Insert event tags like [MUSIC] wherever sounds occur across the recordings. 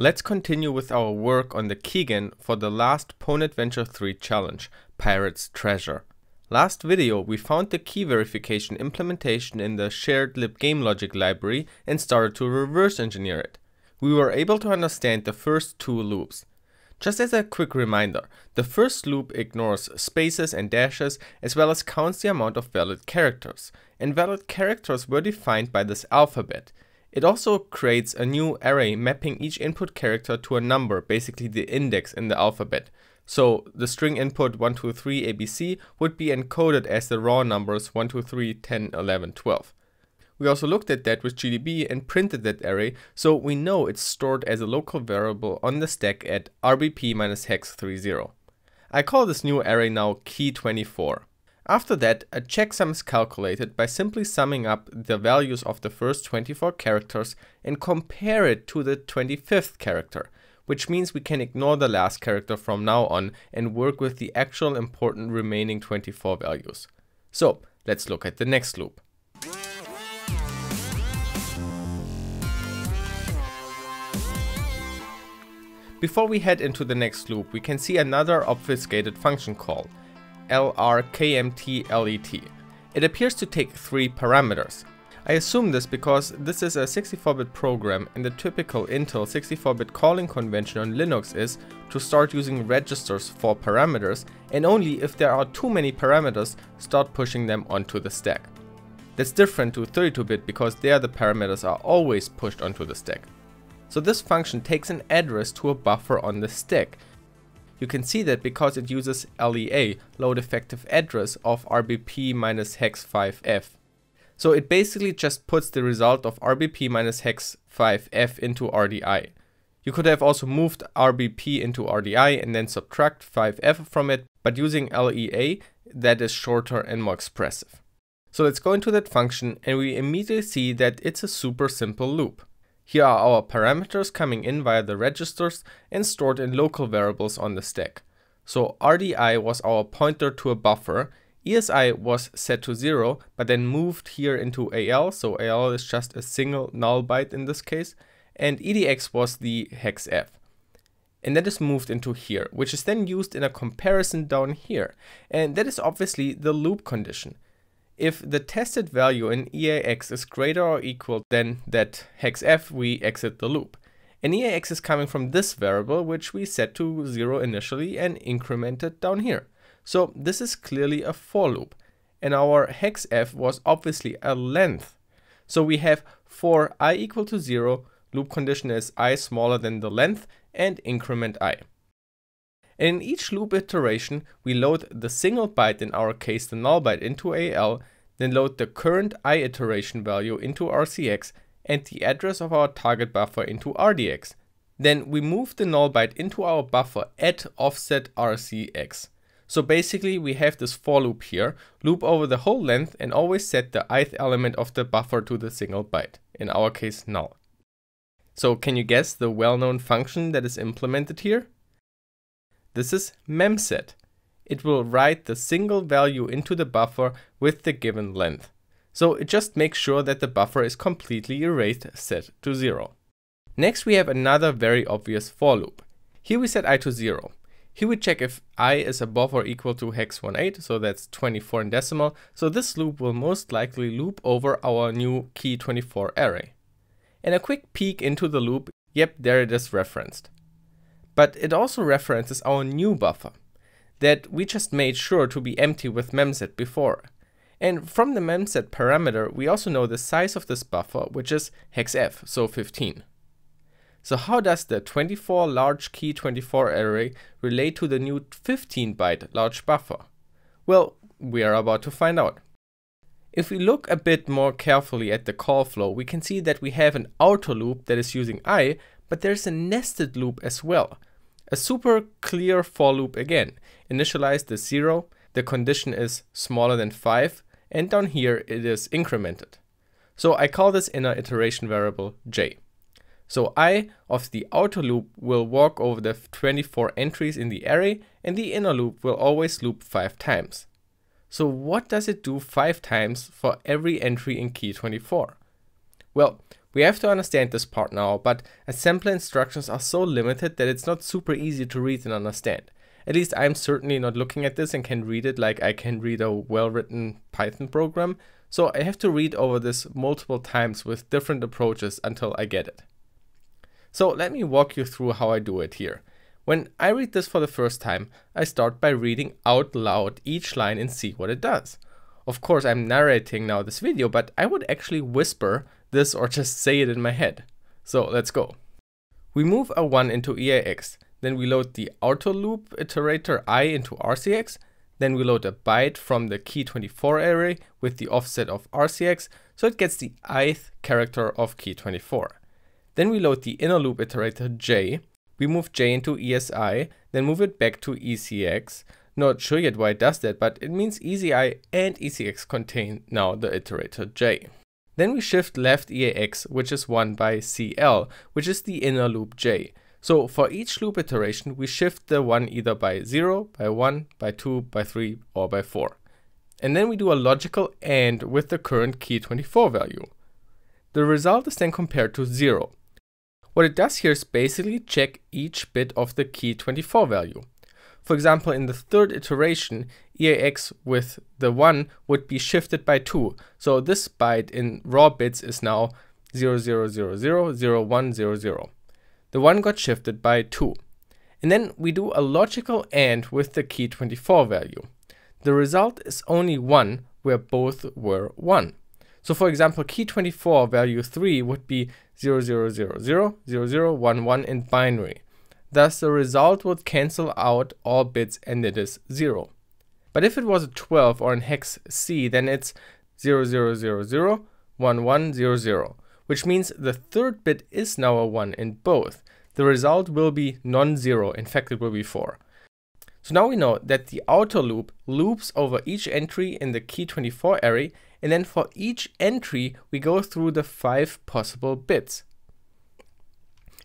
Let's continue with our work on the Keegan for the last Pwn Adventure 3 challenge, Pirate's Treasure. Last video we found the key verification implementation in the shared libgamelogic library and started to reverse engineer it. We were able to understand the first two loops. Just as a quick reminder, the first loop ignores spaces and dashes as well as counts the amount of valid characters, and valid characters were defined by this alphabet, it also creates a new array mapping each input character to a number, basically the index in the alphabet. So the string input 123 ABC would be encoded as the raw numbers 123 10 11 12. We also looked at that with GDB and printed that array, so we know it's stored as a local variable on the stack at rbp-hex30. I call this new array now key24. After that, a checksum is calculated by simply summing up the values of the first 24 characters and compare it to the 25th character, which means we can ignore the last character from now on and work with the actual important remaining 24 values. So, let's look at the next loop. Before we head into the next loop, we can see another obfuscated function call, LRKMTLET. It appears to take three parameters. I assume this because this is a 64-bit program and the typical Intel 64-bit calling convention on Linux is to start using registers for parameters and only if there are too many parameters start pushing them onto the stack. That's different to 32-bit because there the parameters are always pushed onto the stack. So this function takes an address to a buffer on the stack you can see that because it uses LEA, load effective address of RBP minus hex 5F. So it basically just puts the result of RBP minus hex 5F into RDI. You could have also moved RBP into RDI and then subtract 5F from it, but using LEA, that is shorter and more expressive. So let's go into that function and we immediately see that it's a super simple loop. Here are our parameters coming in via the registers and stored in local variables on the stack. So RDI was our pointer to a buffer, ESI was set to 0 but then moved here into AL, so AL is just a single null byte in this case, and EDX was the hex F. And that is moved into here, which is then used in a comparison down here. And that is obviously the loop condition. If the tested value in EAX is greater or equal than that hex f, we exit the loop. And EAX is coming from this variable, which we set to 0 initially and incremented down here. So this is clearly a for loop. And our hex f was obviously a length. So we have for i equal to 0, loop condition is i smaller than the length, and increment i in each loop iteration, we load the single byte, in our case the null byte, into AL, then load the current i iteration value into RCX and the address of our target buffer into RDX. Then we move the null byte into our buffer at offset RCX. So basically we have this for loop here, loop over the whole length and always set the ith element of the buffer to the single byte, in our case null. So can you guess the well-known function that is implemented here? This is memset. It will write the single value into the buffer with the given length. So it just makes sure that the buffer is completely erased set to zero. Next we have another very obvious for loop. Here we set i to zero. Here we check if i is above or equal to hex 18, so that's 24 in decimal, so this loop will most likely loop over our new key 24 array. And a quick peek into the loop, yep, there it is referenced. But it also references our new buffer that we just made sure to be empty with memset before. And from the memset parameter, we also know the size of this buffer, which is hexf, so 15. So how does the 24 large key 24 array relate to the new 15 byte large buffer? Well, we are about to find out. If we look a bit more carefully at the call flow, we can see that we have an outer loop that is using i, but there's a nested loop as well. A super clear for loop again. Initialize the zero, the condition is smaller than five, and down here it is incremented. So I call this inner iteration variable j. So i of the outer loop will walk over the 24 entries in the array and the inner loop will always loop 5 times. So what does it do 5 times for every entry in key 24? Well, we have to understand this part now, but assembler instructions are so limited that it's not super easy to read and understand. At least I'm certainly not looking at this and can read it like I can read a well-written Python program, so I have to read over this multiple times with different approaches until I get it. So let me walk you through how I do it here. When I read this for the first time, I start by reading out loud each line and see what it does. Of course, I'm narrating now this video, but I would actually whisper this or just say it in my head. So let's go. We move a 1 into EAX, then we load the outer loop iterator i into RCX, then we load a byte from the key24 array with the offset of RCX, so it gets the ith character of key24. Then we load the inner loop iterator j, we move j into ESI, then move it back to ECX. Not sure yet why it does that, but it means ECI and ECX contain now the iterator j. Then we shift left EAX, which is one by CL, which is the inner loop J. So for each loop iteration, we shift the one either by 0, by 1, by 2, by 3, or by 4. And then we do a logical AND with the current key 24 value. The result is then compared to 0. What it does here is basically check each bit of the key 24 value. For example, in the third iteration, EAX with the 1 would be shifted by 2. So this byte in raw bits is now 00000100. The 1 got shifted by 2. And then we do a logical AND with the key 24 value. The result is only 1 where both were 1. So for example, key 24 value 3 would be 00000011 in binary. Thus the result would cancel out all bits and it is 0. But if it was a 12 or an hex C, then it's 00001100, which means the third bit is now a 1 in both. The result will be non-zero, in fact it will be 4. So now we know that the outer loop loops over each entry in the key 24 array and then for each entry we go through the 5 possible bits.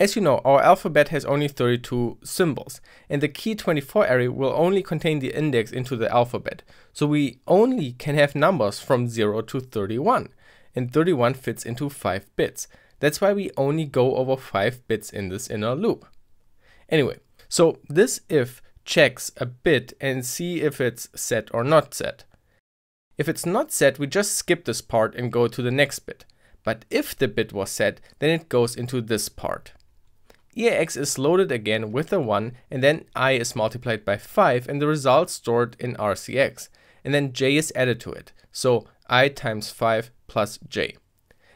As you know, our alphabet has only 32 symbols, and the key 24 array will only contain the index into the alphabet. So we only can have numbers from 0 to 31, and 31 fits into 5 bits. That's why we only go over 5 bits in this inner loop. Anyway, so this if checks a bit and see if it's set or not set. If it's not set, we just skip this part and go to the next bit. But if the bit was set, then it goes into this part. EAX is loaded again with a 1 and then I is multiplied by 5 and the result stored in RCX. And then J is added to it, so I times 5 plus J.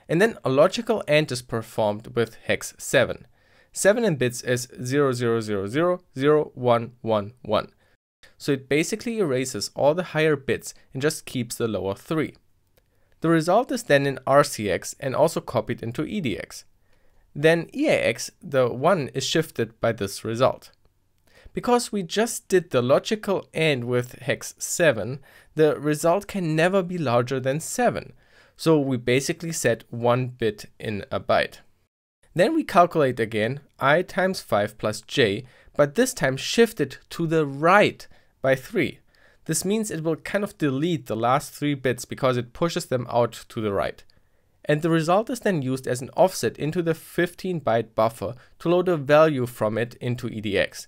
And then a logical AND is performed with hex 7. 7 in bits is 1. So it basically erases all the higher bits and just keeps the lower 3. The result is then in RCX and also copied into EDX then EAX, the 1 is shifted by this result. Because we just did the logical AND with hex 7, the result can never be larger than 7, so we basically set 1 bit in a byte. Then we calculate again i times 5 plus j, but this time shifted to the right by 3. This means it will kind of delete the last 3 bits because it pushes them out to the right and the result is then used as an offset into the 15 byte buffer to load a value from it into EDX.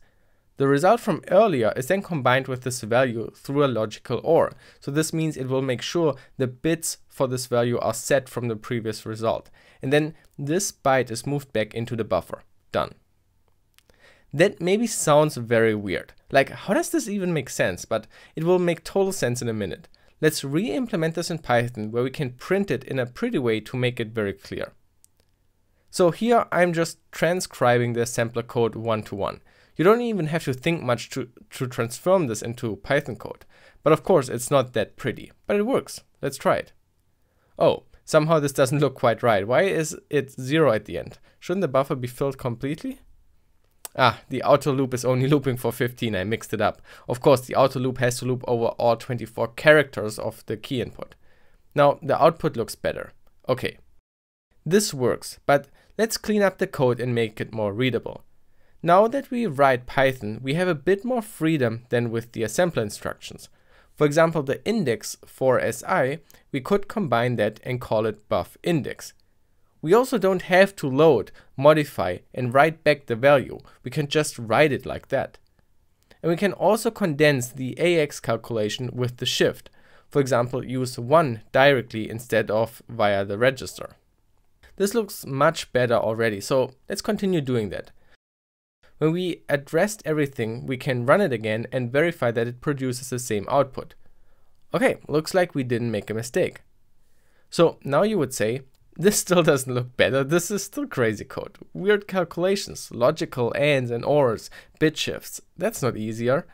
The result from earlier is then combined with this value through a logical OR, so this means it will make sure the bits for this value are set from the previous result, and then this byte is moved back into the buffer. Done. That maybe sounds very weird, like how does this even make sense, but it will make total sense in a minute. Let's re-implement this in Python where we can print it in a pretty way to make it very clear. So here I'm just transcribing the sampler code one to one. You don't even have to think much to, to transform this into Python code. But of course it's not that pretty, but it works. Let's try it. Oh, somehow this doesn't [LAUGHS] look quite right. Why is it zero at the end? Shouldn't the buffer be filled completely? Ah, the outer loop is only [LAUGHS] looping for 15, I mixed it up. Of course, the outer loop has to loop over all 24 characters of the key input. Now, the output looks better. Okay. This works, but let's clean up the code and make it more readable. Now that we write Python, we have a bit more freedom than with the assembler instructions. For example, the index for si, we could combine that and call it buff index. We also don't have to load, modify, and write back the value. We can just write it like that. And we can also condense the AX calculation with the shift. For example, use 1 directly instead of via the register. This looks much better already, so let's continue doing that. When we addressed everything, we can run it again and verify that it produces the same output. Okay, looks like we didn't make a mistake. So now you would say, this still doesn't look better, this is still crazy code. Weird calculations, logical ands and ors, bit shifts, that's not easier.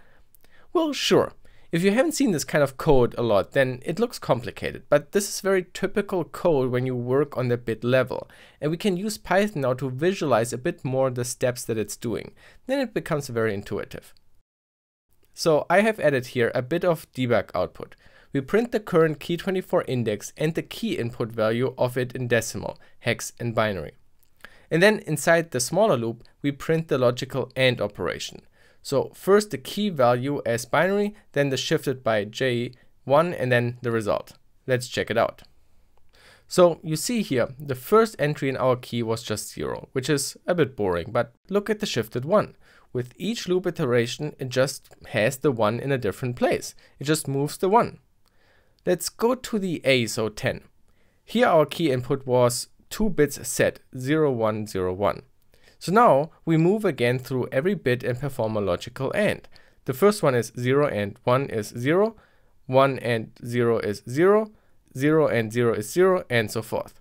Well, sure, if you haven't seen this kind of code a lot, then it looks complicated, but this is very typical code when you work on the bit level. And we can use Python now to visualize a bit more the steps that it's doing. Then it becomes very intuitive. So I have added here a bit of debug output we print the current key24 index and the key input value of it in decimal, hex, and binary. And then inside the smaller loop, we print the logical AND operation. So first the key value as binary, then the shifted by J1, and then the result. Let's check it out. So you see here, the first entry in our key was just zero, which is a bit boring, but look at the shifted one. With each loop iteration, it just has the one in a different place. It just moves the one. Let's go to the A, so 10. Here our key input was 2 bits set, 0101. So now we move again through every bit and perform a logical AND. The first one is 0 and 1 is 0, 1 and 0 is 0, 0 and 0 is 0, and so forth.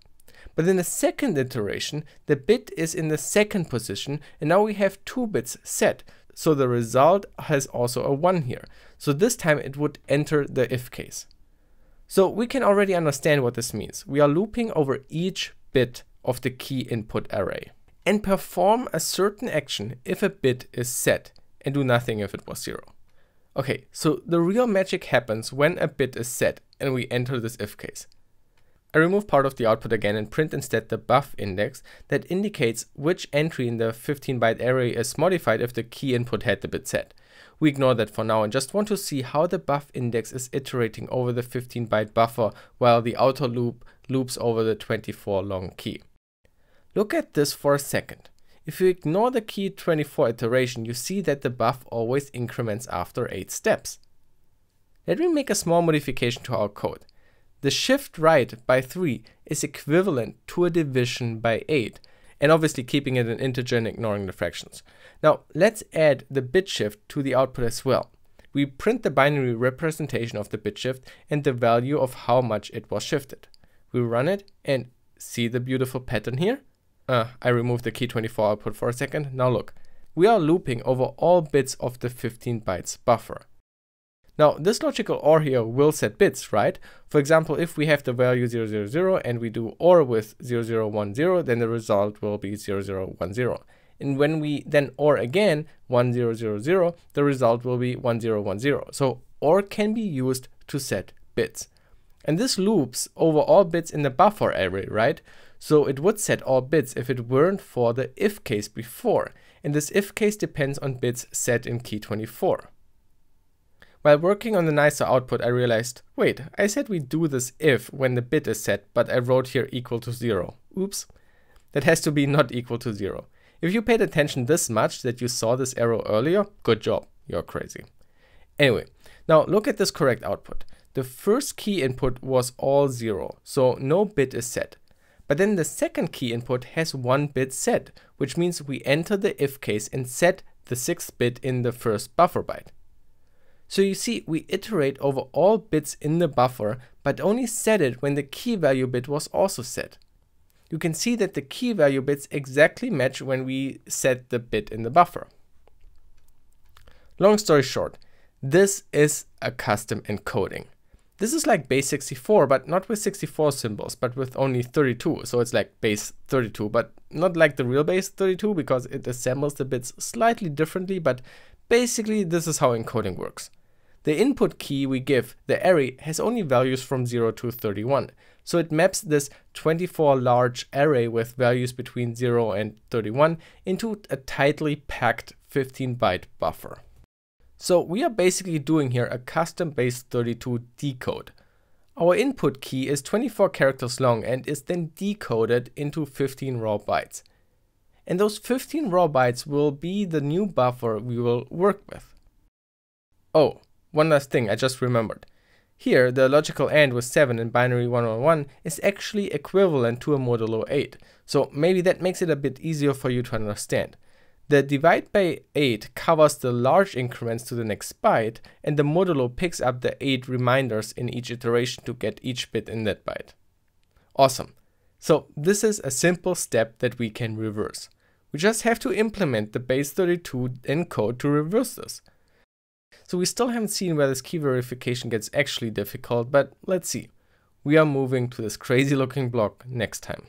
But in the second iteration, the bit is in the second position, and now we have two bits set. So the result has also a 1 here. So this time it would enter the if case. So we can already understand what this means. We are looping over each bit of the key input array and perform a certain action if a bit is set and do nothing if it was zero. Okay, so the real magic happens when a bit is set and we enter this if case. I remove part of the output again and print instead the buff index that indicates which entry in the 15 byte array is modified if the key input had the bit set. We ignore that for now and just want to see how the buff index is iterating over the 15 byte buffer while the outer loop loops over the 24 long key. Look at this for a second. If you ignore the key 24 iteration, you see that the buff always increments after 8 steps. Let me make a small modification to our code. The shift right by 3 is equivalent to a division by 8, and obviously keeping it an integer and ignoring the fractions. Now let's add the bit shift to the output as well. We print the binary representation of the bit shift and the value of how much it was shifted. We run it and see the beautiful pattern here? Uh, I removed the key 24 output for a second. Now look, we are looping over all bits of the 15 bytes buffer. Now, this logical OR here will set bits, right? For example, if we have the value 000 and we do OR with 0010, then the result will be 0010. And when we then OR again 1000, the result will be 1010. So OR can be used to set bits. And this loops over all bits in the buffer array, right? So it would set all bits if it weren't for the if case before. And this if case depends on bits set in key 24. While working on the nicer output, I realized, wait, I said we do this if when the bit is set, but I wrote here equal to zero. Oops. That has to be not equal to zero. If you paid attention this much that you saw this error earlier, good job, you're crazy. Anyway, now look at this correct output. The first key input was all zero, so no bit is set. But then the second key input has one bit set, which means we enter the if case and set the sixth bit in the first buffer byte. So you see, we iterate over all bits in the buffer, but only set it when the key value bit was also set. You can see that the key value bits exactly match when we set the bit in the buffer. Long story short, this is a custom encoding. This is like base 64, but not with 64 symbols, but with only 32. So it's like base 32, but not like the real base 32 because it assembles the bits slightly differently, but basically this is how encoding works. The input key we give, the array, has only values from 0 to 31. So it maps this 24 large array with values between 0 and 31 into a tightly packed 15 byte buffer. So we are basically doing here a custom base 32 decode. Our input key is 24 characters long and is then decoded into 15 raw bytes. And those 15 raw bytes will be the new buffer we will work with. Oh, one last thing I just remembered. Here, the logical AND with 7 in binary 111 is actually equivalent to a modulo 8, so maybe that makes it a bit easier for you to understand. The divide by 8 covers the large increments to the next byte, and the modulo picks up the 8 reminders in each iteration to get each bit in that byte. Awesome. So this is a simple step that we can reverse. We just have to implement the base32 encode to reverse this. So we still haven't seen where this key verification gets actually difficult, but let's see. We are moving to this crazy looking block next time.